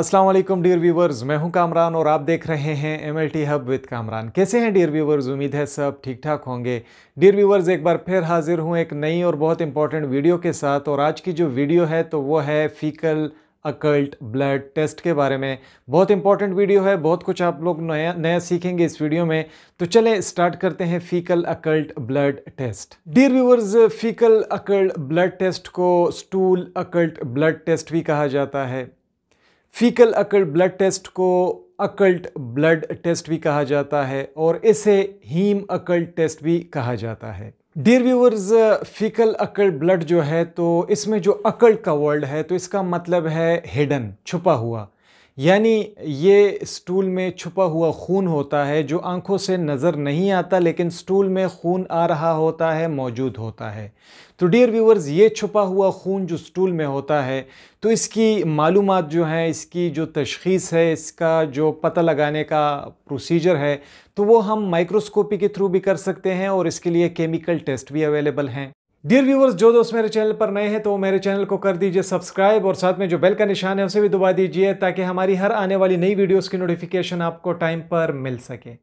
अस्सलाम वालेकुम dear viewers मैं हूं कामरान और आप देख रहे हैं M L T hub with Kamran कैसे हैं डियर व्यूवर्स उम्मीद है सब ठीक ठाक होंगे डियर व्यूवर्स एक बार फिर हाजिर हूं एक नई और बहुत इंपॉर्टेंट वीडियो के साथ और आज की जो वीडियो है तो वो है फीकल अकल्ट ब्लड टेस्ट के बारे में बहुत इंपॉर्टेंट वीडियो है बहुत कुछ आप लोग नया नया सीखेंगे इस वीडियो में तो चले स्टार्ट करते हैं faecal occult blood test dear viewers faecal occult blood test को स्टूल अकल्ट ब्लड टेस्ट भी कहा जाता है फीकल अकल्ट ब्लड टेस्ट को अकल्ट ब्लड टेस्ट भी कहा जाता है और इसे हीम अकल्ट टेस्ट भी कहा जाता है dear viewers faecal occult blood जो है तो इसमें जो अकल्ट का वर्ड है तो इसका मतलब है हिडन छुपा हुआ यानी ये स्टूल में छुपा हुआ खून होता है जो आंखों से नज़र नहीं आता लेकिन स्टूल में खून आ रहा होता है मौजूद होता है तो डियर व्यूवर्स ये छुपा हुआ खून जो स्टूल में होता है तो इसकी मालूम जो हैं इसकी जो तशखीस है इसका जो पता लगाने का प्रोसीजर है तो वो हम माइक्रोस्कोपी के थ्रू भी कर सकते हैं और इसके लिए केमिकल टेस्ट भी अवेलेबल हैं डियर व्यूवर्स जो दोस्त मेरे चैनल पर नए हैं तो मेरे चैनल को कर दीजिए सब्सक्राइब और साथ में जो बेल का निशान है उसे भी दबा दीजिए ताकि हमारी हर आने वाली नई वीडियोस की नोटिफिकेशन आपको टाइम पर मिल सके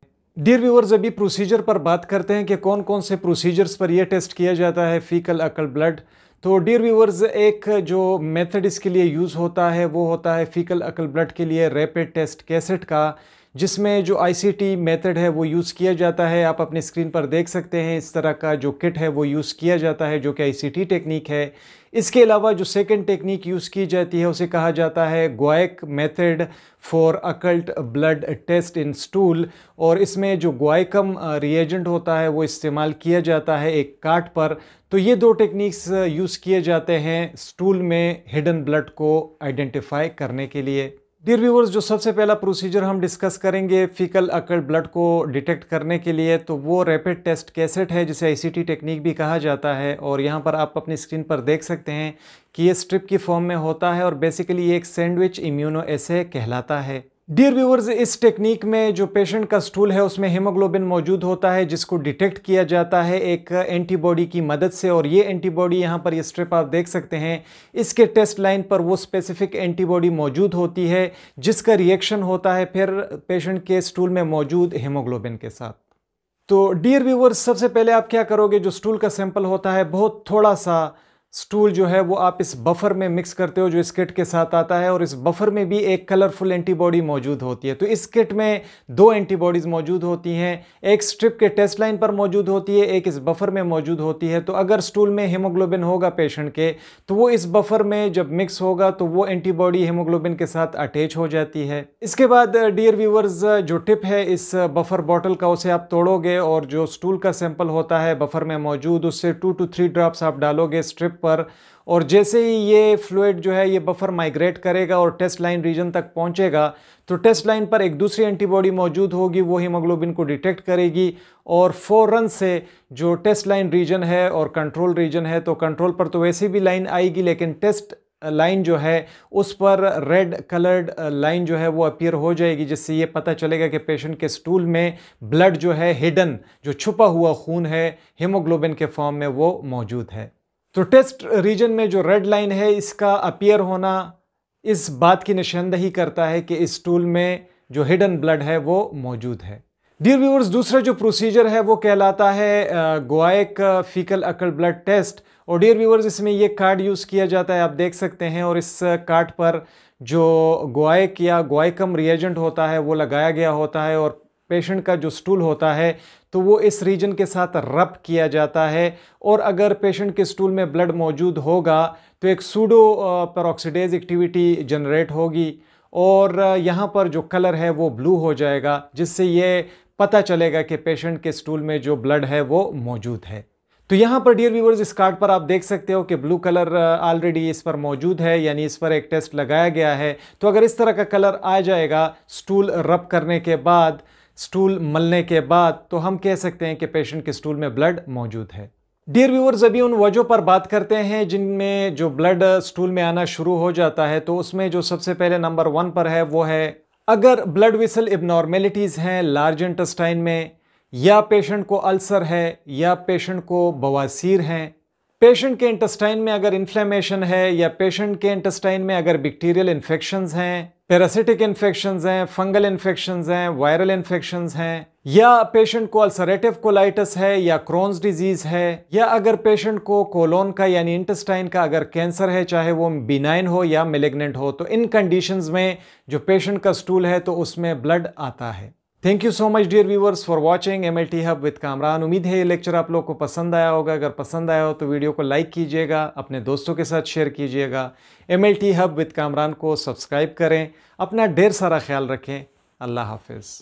डियर व्यूवर्स अभी प्रोसीजर पर बात करते हैं कि कौन कौन से प्रोसीजर्स पर यह टेस्ट किया जाता है फीकल अकल ब्लड तो डियर व्यूवर्स एक जो मेथड इसके लिए यूज़ होता है वो होता है फीकल अकल ब्लड के लिए रैपिड टेस्ट कैसेट का जिसमें जो आईसीटी मेथड है वो यूज़ किया जाता है आप अपने स्क्रीन पर देख सकते हैं इस तरह का जो किट है वो यूज़ किया जाता है जो कि आईसीटी टेक्निक है इसके अलावा जो सेकंड टेक्निक यूज़ की जाती है उसे कहा जाता है guaiac method for occult blood test in stool और इसमें जो ग्वाइकम रिएजेंट होता है वो इस्तेमाल किया जाता है एक काट पर तो ये दो टेक्निक्स यूज़ किए जाते हैं स्टूल में हिडन ब्लड को आइडेंटिफाई करने के लिए डियर व्यूवर्स जो सबसे पहला प्रोसीजर हम डिस्कस करेंगे फीकल अकल ब्लड को डिटेक्ट करने के लिए तो वो रैपिड टेस्ट कैसेट है जिसे आईसीटी टेक्निक भी कहा जाता है और यहाँ पर आप अपनी स्क्रीन पर देख सकते हैं कि ये स्ट्रिप की फॉर्म में होता है और बेसिकली ये एक सैंडविच इम्यूनो कहलाता है डियर व्यूवर्स इस टेक्निक में जो पेशेंट का स्टूल है उसमें हीमोग्लोबिन मौजूद होता है जिसको डिटेक्ट किया जाता है एक एंटीबॉडी की मदद से और ये एंटीबॉडी यहाँ पर ये स्ट्रिप आप देख सकते हैं इसके टेस्ट लाइन पर वो स्पेसिफिक एंटीबॉडी मौजूद होती है जिसका रिएक्शन होता है फिर पेशेंट के स्टूल में मौजूद हेमोग्लोबिन के साथ तो डियर व्यूवर्स सबसे पहले आप क्या करोगे जो स्टूल का सैंपल होता है बहुत थोड़ा सा स्टूल जो है वो आप इस बफर में मिक्स करते हो जो इस किट के साथ आता है और इस बफर में भी एक कलरफुल एंटीबॉडी मौजूद होती है तो इस किट में दो एंटीबॉडीज़ मौजूद होती हैं एक स्ट्रिप के टेस्ट लाइन पर मौजूद होती है एक इस बफर में मौजूद होती है तो अगर स्टूल में हेमोग्लोबिन होगा पेशेंट के तो वो इस बफर में जब मिक्स होगा तो वो एंटीबॉडी हेमोग्लोबिन के साथ अटैच हो जाती है इसके बाद डियर uh, व्यूवर्स uh, जो टिप है इस uh, बफर बॉटल का उसे आप तोड़ोगे और जो स्टूल का सैंपल होता है बफर में मौजूद उससे टू टू थ्री ड्रॉप्स आप डालोगे स्ट्रिप पर और जैसे ही ये फ्लूड जो है ये बफर माइग्रेट करेगा और टेस्ट लाइन रीजन तक पहुंचेगा तो टेस्ट लाइन पर एक दूसरी एंटीबॉडी मौजूद होगी वो हीमोग्लोबिन को डिटेक्ट करेगी और फ़ौरन से जो टेस्ट लाइन रीजन है और कंट्रोल रीजन है तो कंट्रोल पर तो वैसे भी लाइन आएगी लेकिन टेस्ट लाइन जो है उस पर रेड कलर्ड लाइन जो है वो अपीयर हो जाएगी जिससे ये पता चलेगा कि पेशेंट के स्टूल में ब्लड जो है हिडन जो छुपा हुआ खून है हीमोग्लोबिन के फॉर्म में वो मौजूद है तो टेस्ट रीजन में जो रेड लाइन है इसका अपीयर होना इस बात की निशानदही करता है कि इस टूल में जो हिडन ब्लड है वो मौजूद है डियर व्यूअर्स दूसरा जो प्रोसीजर है वो कहलाता है guaiac faecal occult blood test और डियर व्यूअर्स इसमें ये कार्ड यूज़ किया जाता है आप देख सकते हैं और इस कार्ड पर जो गोआक या गोआकम रिएजेंट होता है वो लगाया गया होता है और पेशेंट का जो स्टूल होता है तो वो इस रीजन के साथ रब किया जाता है और अगर पेशेंट के स्टूल में ब्लड मौजूद होगा तो एक सूडो परऑक्सीडेज एक्टिविटी जनरेट होगी और यहाँ पर जो कलर है वो ब्लू हो जाएगा जिससे ये पता चलेगा कि पेशेंट के स्टूल में जो ब्लड है वो मौजूद है तो यहाँ पर डियर व्यूवर्स इस कार्ड पर आप देख सकते हो कि ब्लू कलर ऑलरेडी इस पर मौजूद है यानी इस पर एक टेस्ट लगाया गया है तो अगर इस तरह का कलर आ जाएगा स्टूल रब करने के बाद स्टूल मलने के बाद तो हम कह सकते हैं कि पेशेंट के स्टूल में ब्लड मौजूद है डियर व्यूवर्स अभी उन वजहों पर बात करते हैं जिनमें जो ब्लड स्टूल में आना शुरू हो जाता है तो उसमें जो सबसे पहले नंबर वन पर है वो है अगर ब्लड विसल इबनॉर्मेलिटीज़ हैं लार्ज इंटस्टाइन में या पेशेंट को अल्सर है या पेशेंट को बवासीर हैं पेशेंट के इंटेस्टाइन में अगर इन्फ्लेमेशन है या पेशेंट के इंटेस्टाइन में अगर बैक्टीरियल इन्फेक्शन हैं पैरासिटिक इन्फेक्शन हैं फंगल इन्फेक्शन हैं वायरल इन्फेक्शन हैं या पेशेंट को अल्सरेटिव कोलाइटिस है या क्रोन्स डिजीज है या अगर पेशेंट को कोलोन का यानी इंटेस्टाइन का अगर कैंसर है चाहे वो बिनाइन हो या मिलेग्नेंट हो तो इन कंडीशंस में जो पेशेंट का स्टूल है तो उसमें ब्लड आता है thank you so much dear viewers for watching M L T hub with Kamran उम्मीद है ये लेक्चर आप लोग को पसंद आया होगा अगर पसंद आया हो तो वीडियो को लाइक कीजिएगा अपने दोस्तों के साथ शेयर कीजिएगा M L T hub with Kamran को सब्सक्राइब करें अपना ढेर सारा ख्याल रखें अल्लाह हाफिज़